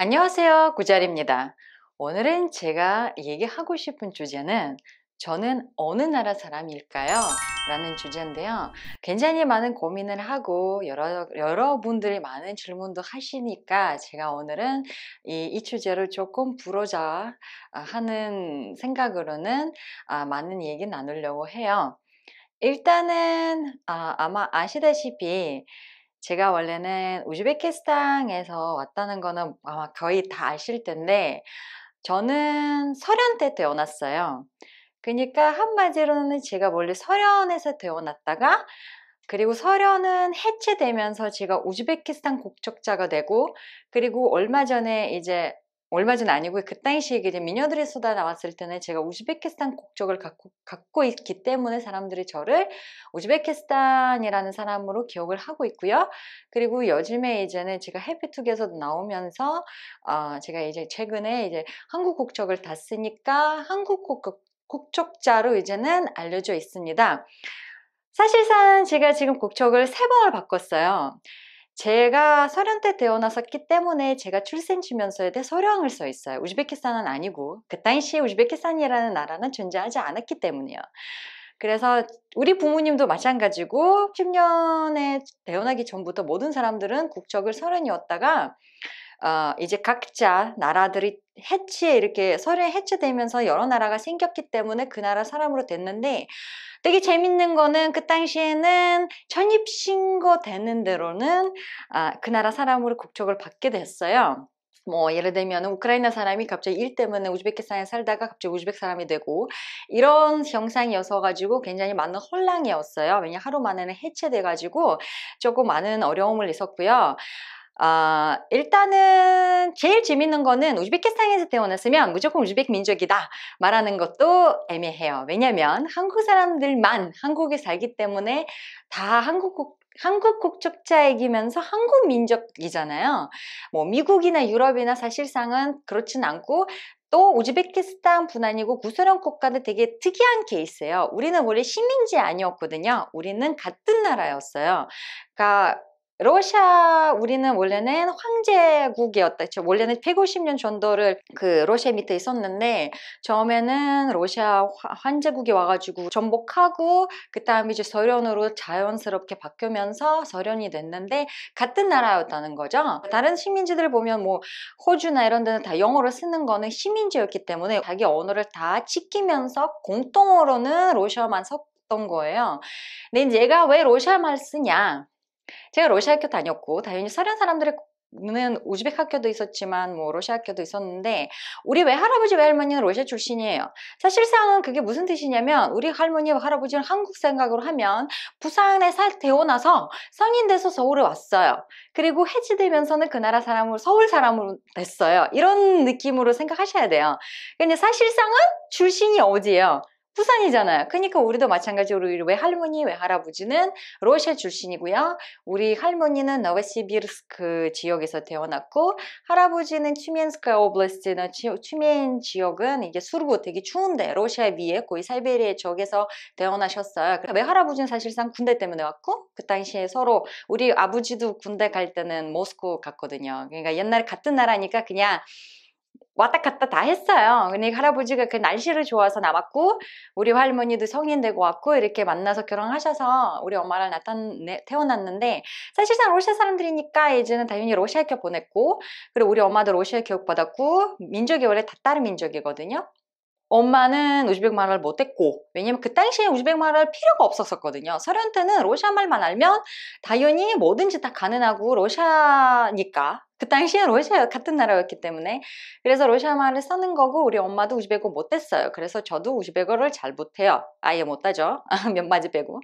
안녕하세요 구자리입니다 오늘은 제가 얘기하고 싶은 주제는 저는 어느 나라 사람일까요? 라는 주제인데요 굉장히 많은 고민을 하고 여러, 여러분들이 많은 질문도 하시니까 제가 오늘은 이, 이 주제를 조금 부러자 하는 생각으로는 아, 많은 얘기 나누려고 해요 일단은 아, 아마 아시다시피 제가 원래는 우즈베키스탄에서 왔다는 거는 아마 거의 다 아실 텐데 저는 서련 때 태어났어요. 그러니까 한마디로는 제가 원래 서련에서 태어났다가 그리고 서련은 해체되면서 제가 우즈베키스탄 국적자가 되고 그리고 얼마 전에 이제 얼마 전 아니고 그 당시 에게 이제 미녀들이 쏟아 나왔을 때는 제가 우즈베키스탄 국적을 갖고, 갖고 있기 때문에 사람들이 저를 우즈베키스탄이라는 사람으로 기억을 하고 있고요. 그리고 요즘에 이제는 제가 해피투게에서 나오면서 어, 제가 이제 최근에 이제 한국 국적을 다 쓰니까 한국 국, 국적자로 이제는 알려져 있습니다. 사실상 제가 지금 국적을 세 번을 바꿨어요. 제가 서련 때 태어났었기 때문에 제가 출생 주면서에 대 서령을 써 있어요. 우즈베키스탄은 아니고 그 당시에 우즈베키스탄이라는 나라는 존재하지 않았기 때문이에요. 그래서 우리 부모님도 마찬가지고 10년에 태어나기 전부터 모든 사람들은 국적을 서련이었다가 어, 이제 각자 나라들이 해치 이렇게 서로에 해체되면서 여러 나라가 생겼기 때문에 그 나라 사람으로 됐는데 되게 재밌는 거는 그 당시에는 전입신고 되는 대로는 아, 그 나라 사람으로 국적을 받게 됐어요. 뭐 예를 들면 우크라이나 사람이 갑자기 일 때문에 우즈베키스탄에 살다가 갑자기 우즈벡 사람이 되고 이런 형상이어서 가지고 굉장히 많은 혼란이었어요. 왜냐 하루 만에는 해체돼 가지고 조금 많은 어려움을 있었고요. 아, 일단은 제일 재밌는 거는 우즈베키스탄에서 태어났으면 무조건 우즈벡 민족이다 말하는 것도 애매해요. 왜냐면 한국 사람들만 한국에 살기 때문에 다 한국 한국 국적자이기면서 한국 민족이잖아요. 뭐 미국이나 유럽이나 사실상은 그렇진 않고 또 우즈베키스탄 분 아니고 구소련 국가도 되게 특이한 케이스예요. 우리는 원래 시민지 아니었거든요. 우리는 같은 나라였어요. 그러니까 러시아 우리는 원래는 황제국이었다. 원래는 150년 전도를 그 러시아 밑에 있었는데 처음에는 러시아 황제국이 와가지고 전복하고 그 다음에 이제 서련으로 자연스럽게 바뀌면서 서련이 됐는데 같은 나라였다는 거죠. 다른 식민지들 보면 뭐 호주나 이런 데는 다 영어를 쓰는 거는 식민지였기 때문에 자기 언어를 다 지키면서 공통어로는 러시아만 썼던 거예요. 근데 얘가왜 러시아 말 쓰냐? 제가 러시아 학교 다녔고 당연히 사는 사람들의 는 우즈벡 학교도 있었지만 뭐 러시아 학교도 있었는데 우리 외할아버지 외할머니는 러시아 출신이에요 사실상은 그게 무슨 뜻이냐면 우리 할머니 할아버지는 한국 생각으로 하면 부산에 살 태어나서 성인 돼서 서울에 왔어요 그리고 해지되면서는 그 나라 사람으로 서울 사람으로 됐어요 이런 느낌으로 생각하셔야 돼요 근데 사실상은 출신이 어디예요 부산이잖아요. 그러니까 우리도 마찬가지로 우리 외할머니, 외할아버지는 러시아 출신이고요. 우리 할머니는 노베시비르스크 지역에서 태어났고 할아버지는 튜멘스카오블레스트나 튜멘 지역은 이게 수르고 되게 추운데 러시아 에 비해 거의 살베리아 지역에서 태어나셨어요. 그러니까 외할아버지는 사실상 군대 때문에 왔고 그 당시에 서로 우리 아버지도 군대 갈 때는 모스크 갔거든요. 그러니까 옛날 같은 나라니까 그냥 왔다 갔다 다 했어요. 근데 할아버지가 그 날씨를 좋아서 나왔고 우리 할머니도 성인 되고 왔고 이렇게 만나서 결혼하셔서 우리 엄마를 나타내, 네, 태어났는데 사실상 러시아 사람들이니까 이제는 당연히 러시아 에교 보냈고 그리고 우리 엄마도 러시아 교육받았고 민족이 원래 다 다른 민족이거든요. 엄마는 우즈벡 말을 못했고 왜냐면 그 당시에 우즈벡 말할 필요가 없었거든요서른 때는 러시아 말만 알면 당연히 뭐든지 다 가능하고 러시아니까 그 당시에 러시아 같은 나라였기 때문에 그래서 러시아 말을 쓰는 거고 우리 엄마도 우즈베고 못했어요. 그래서 저도 우즈베고를 잘 못해요. 아예 못하죠. 몇 마디 빼고.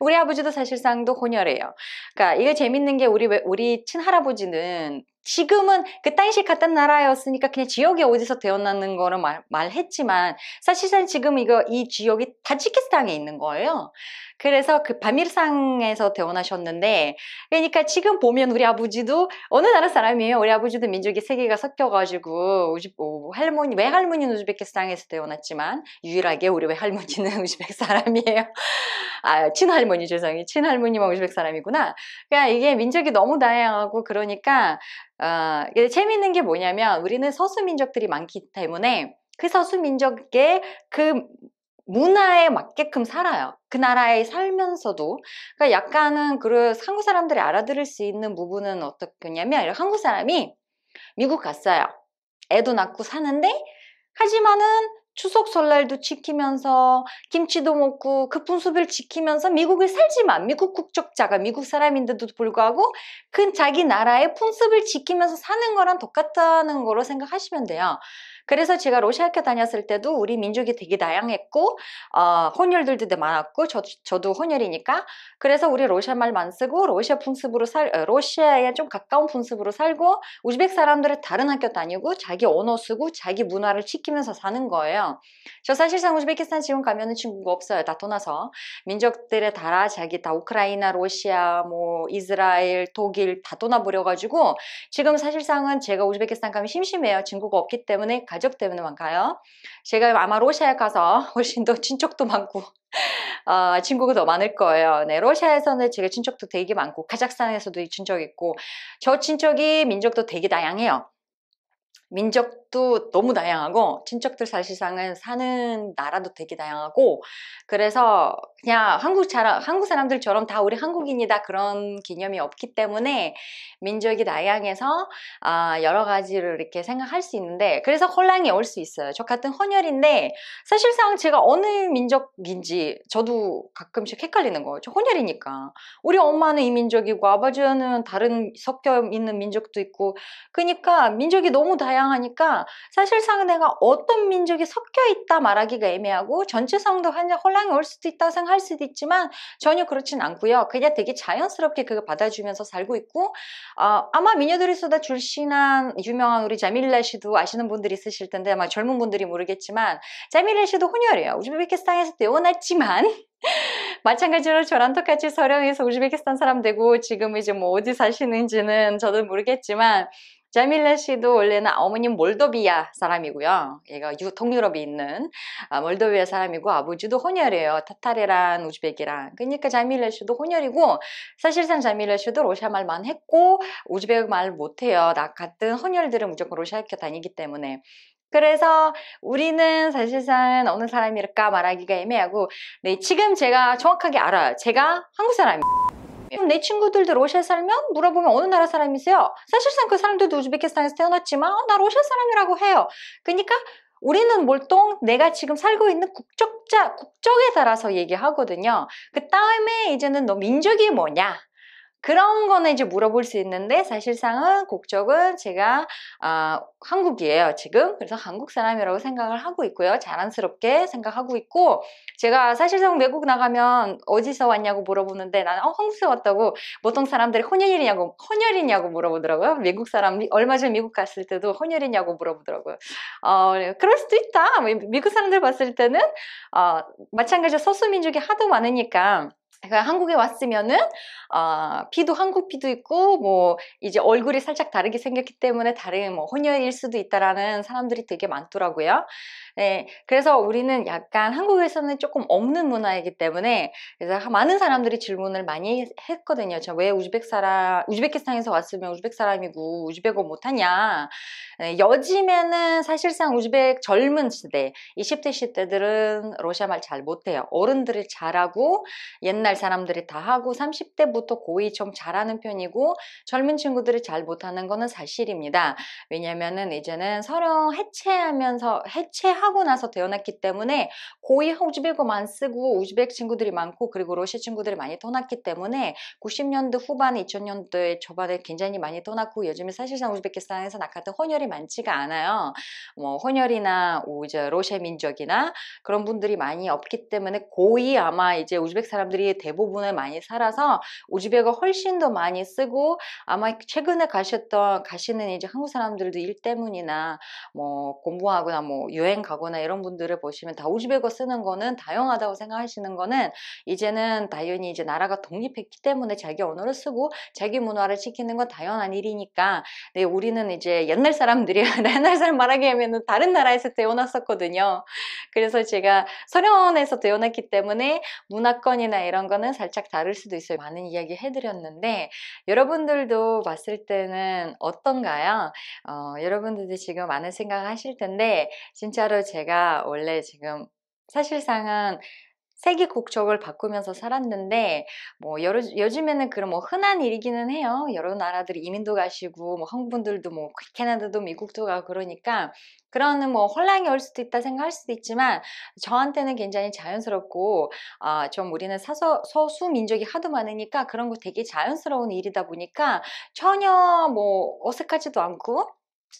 우리 아버지도 사실상도 혼혈이에요. 그러니까 이게 재밌는 게 우리 우리 친할아버지는 지금은 그땅시 같은 나라였으니까 그냥 지역이 어디서 태어나는 거는 말, 말했지만 사실상 지금 이거 이 지역이 다지키스탄에 있는 거예요. 그래서 그 바밀상에서 태어나셨는데 그러니까 지금 보면 우리 아버지도 어느 나라 사람이에요. 우리 아버지도 민족이 세 개가 섞여가지고 우즈, 오, 할머니 외할머니는 우즈베키스탄에서 태어났지만 유일하게 우리 외할머니는 우즈벡 사람이에요. 아 친할머니 죄송해요. 친할머니만 우즈벡 사람이구나. 그러니까 이게 민족이 너무 다양하고 그러니까 어, 재밌는 게 뭐냐면 우리는 서수 민족들이 많기 때문에 그 서수 민족의 그 문화에 맞게끔 살아요. 그 나라에 살면서도. 그러니까 약간은 그 한국 사람들이 알아들을 수 있는 부분은 어떻겠냐면 한국 사람이 미국 갔어요. 애도 낳고 사는데 하지만은 추석 설날도 지키면서 김치도 먹고 급분수비를 지키면서 미국을 살지만 미국 국적자가 미국 사람인데도 불구하고 그 자기 나라의 풍습을 지키면서 사는 거랑 똑같다는 거로 생각하시면 돼요. 그래서 제가 러시아 학교 다녔을 때도 우리 민족이 되게 다양했고 어, 혼혈들도 많았고 저, 저도 혼혈이니까 그래서 우리 러시아 말만 쓰고 러시아 풍습으로 살 어, 러시아에 좀 가까운 풍습으로 살고 우즈벡 사람들은 다른 학교 다니고 자기 언어 쓰고 자기 문화를 지키면서 사는 거예요. 저 사실상 우즈베키스탄 지금 가면은 친구가 없어요. 다 떠나서 민족들의 나라 자기 다 우크라이나, 러시아, 뭐 이스라엘, 독일 다 떠나버려가지고 지금 사실상은 제가 우즈베키스탄 가면 심심해요. 친구가 없기 때문에 가 가족 때문에만 가요. 제가 아마 러시아에 가서 훨씬 더 친척도 많고 어, 친구가 더 많을 거예요. 네, 러시아에서는 제가 친척도 되게 많고 카자흐스탄에서도 친척 있고 저 친척이 민족도 되게 다양해요. 민족도 너무 다양하고 친척들 사실상은 사는 나라도 되게 다양하고 그래서 그냥 한국 사람 한국 사람들처럼 다 우리 한국인이다 그런 개념이 없기 때문에 민족이 다양해서 아, 여러 가지를 이렇게 생각할 수 있는데 그래서 혼란이 올 수 있어요. 저 같은 헌혈인데 사실상 제가 어느 민족인지 저도 가끔씩 헷갈리는 거예요. 저 혼혈이니까 우리 엄마는 이 민족이고 아버지는 다른 섞여 있는 민족도 있고 그러니까 민족이 너무 다양. 다양하니까 사실상 내가 어떤 민족이 섞여 있다 말하기가 애매하고 전체성도 혼란이 올 수도 있다 생각할 수도 있지만 전혀 그렇진 않고요. 그냥 되게 자연스럽게 그걸 받아주면서 살고 있고 어, 아마 미녀들이 쏟아 출신한 유명한 우리 자밀라 씨도 아시는 분들이 있으실 텐데 아마 젊은 분들이 모르겠지만 자밀라 씨도 혼혈이에요. 우즈베키스탄에서 태어났지만 마찬가지로 저랑 똑같이 서령에서 우즈베키스탄 사람 되고 지금 이제 뭐 어디 사시는지는 저도 모르겠지만 자밀레 씨도 원래는 어머님 몰도비아 사람이고요. 얘가 유, 동유럽에 있는 아, 몰도비아 사람이고 아버지도 혼혈이에요. 타타리랑 우즈벡이랑. 그러니까 자밀레 씨도 혼혈이고 사실상 자밀레 씨도 러시아 말만 했고 우즈벡 말 못해요. 나 같은 혼혈들은 무조건 러시아 학교 다니기 때문에. 그래서 우리는 사실상 어느 사람일까 말하기가 애매하고 네, 지금 제가 정확하게 알아요. 제가 한국 사람이에요. 그럼 내 친구들도 러시아 살면? 물어보면 어느 나라 사람이세요? 사실상 그 사람들도 우즈베키스탄에서 태어났지만 어, 나 러시아 사람이라고 해요. 그러니까 우리는 몰동 내가 지금 살고 있는 국적자, 국적에 따라서 얘기하거든요. 그 다음에 이제는 너 민족이 뭐냐? 그런 거는 이제 물어볼 수 있는데 사실상은 국적은 제가 아, 한국이에요 지금 그래서 한국 사람이라고 생각을 하고 있고요 자랑스럽게 생각하고 있고 제가 사실상 외국 나가면 어디서 왔냐고 물어보는데 나는 어, 한국에서 왔다고 보통 사람들이 혼혈이냐고 혼혈이냐고 물어보더라고요 미국 사람 얼마 전 미국 갔을 때도 혼혈이냐고 물어보더라고요 어, 그럴 수도 있다 뭐 미국 사람들 봤을 때는 어, 마찬가지로 소수민족이 하도 많으니까 제가 한국에 왔으면은 어, 피도 한국 피도 있고 뭐 이제 얼굴이 살짝 다르게 생겼기 때문에 다른 뭐 혼혈일 수도 있다라는 사람들이 되게 많더라고요. 네, 그래서 우리는 약간 한국에서는 조금 없는 문화이기 때문에 그래서 많은 사람들이 질문을 많이 했거든요. 저왜 우즈벡 사람 우즈베키스탄에서 왔으면 우즈벡 사람이고 우즈벡어 못하냐. 네, 요즘에는 사실상 우즈벡 젊은 시대 20대 시대들은 러시아 말잘 못해요. 어른들이 잘하고 옛날 사람들이 다 하고 30대부터 고이 좀 잘하는 편이고 젊은 친구들이 잘 못하는 거는 사실입니다. 왜냐면은 이제는 서령 해체하면서 해체하고 나서 태어났기 때문에 고이 우즈베고만 쓰고 우즈벡 친구들이 많고 그리고 러시아 친구들이 많이 떠났기 때문에 90년대 후반 2000년대 초반에 굉장히 많이 떠났고 요즘에 사실상 우즈베키스탄에서 나카트 혼혈이 많지가 않아요. 뭐 혼혈이나 이제 러시아 민족이나 그런 분들이 많이 없기 때문에 고이 아마 이제 우즈벡 사람들이 대부분을 많이 살아서 우즈벡어 훨씬 더 많이 쓰고 아마 최근에 가셨던 가시는 이제 한국 사람들도 일 때문이나 뭐 공부하거나 뭐 여행 가거나 이런 분들을 보시면 다 우즈벡어 쓰는 거는 다양하다고 생각하시는 거는 이제는 당연히 이제 나라가 독립했기 때문에 자기 언어를 쓰고 자기 문화를 지키는 건 당연한 일이니까 네, 우리는 이제 옛날 사람들이 옛날 사람 말하게 하면은 다른 나라에서 태어났었거든요. 그래서 제가 서령에서 태어났기 때문에 문화권이나 이런 거는 살짝 다를 수도 있어요. 많은 이야기 해드렸는데 여러분들도 봤을 때는 어떤가요? 어, 여러분들도 지금 많은 생각 하실 텐데 진짜로 제가 원래 지금 사실상은 세계 국적을 바꾸면서 살았는데 뭐 여러, 요즘에는 그런 뭐 흔한 일이기는 해요. 여러 나라들이 이민도 가시고 뭐 한국 분들도 뭐 그 캐나다도 미국도 가고 그러니까 그런 뭐 혼란이 올 수도 있다 생각할 수도 있지만 저한테는 굉장히 자연스럽고 아, 좀 우리는 사서, 서수 민족이 하도 많으니까 그런 거 되게 자연스러운 일이다 보니까 전혀 뭐 어색하지도 않고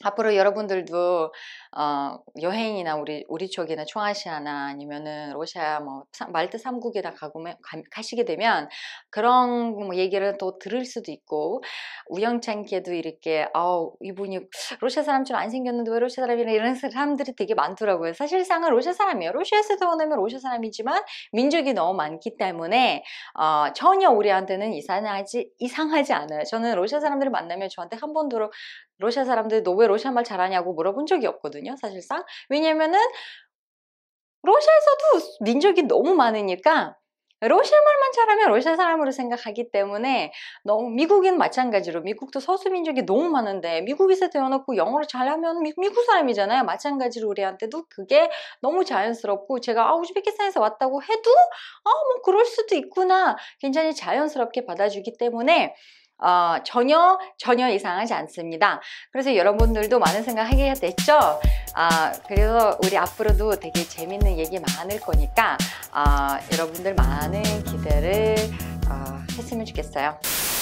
앞으로 여러분들도 어, 여행이나 우리 우리 쪽이나 초아시아나 아니면은 러시아 뭐 말트 3국에다 가고 가시게 되면 그런 뭐 얘기를 또 들을 수도 있고 우영찮께도 이렇게 어 이분이 러시아 사람처럼 안 생겼는데 왜 러시아 사람이라 이런 사람들이 되게 많더라고요. 사실상은 러시아 사람이에요. 러시아에서 태어나면 러시아 사람이지만 민족이 너무 많기 때문에 어, 전혀 우리한테는 이상하지 이상하지 않아요. 저는 러시아 사람들을 만나면 저한테 한 번도 러시아 사람들이 너 왜 러시아 말 잘하냐고 물어본 적이 없거든요. 사실상. 왜냐면은 러시아에서도 민족이 너무 많으니까 러시아 말만 잘하면 러시아 사람으로 생각하기 때문에 너무 미국인 마찬가지로 미국도 서수 민족이 너무 많은데 미국에서 태어났고 영어를 잘하면 미, 국 사람이잖아요 마찬가지로 우리한테도 그게 너무 자연스럽고 제가 아 우즈베키스탄에서 왔다고 해도 아 뭐 그럴 수도 있구나 굉장히 자연스럽게 받아주기 때문에 어, 전혀 전혀 이상하지 않습니다. 그래서 여러분들도 많은 생각하게 됐죠. 아, 그래서 우리 앞으로도 되게 재밌는 얘기 많을 거니까 아, 여러분들 많은 기대를 어, 했으면 좋겠어요.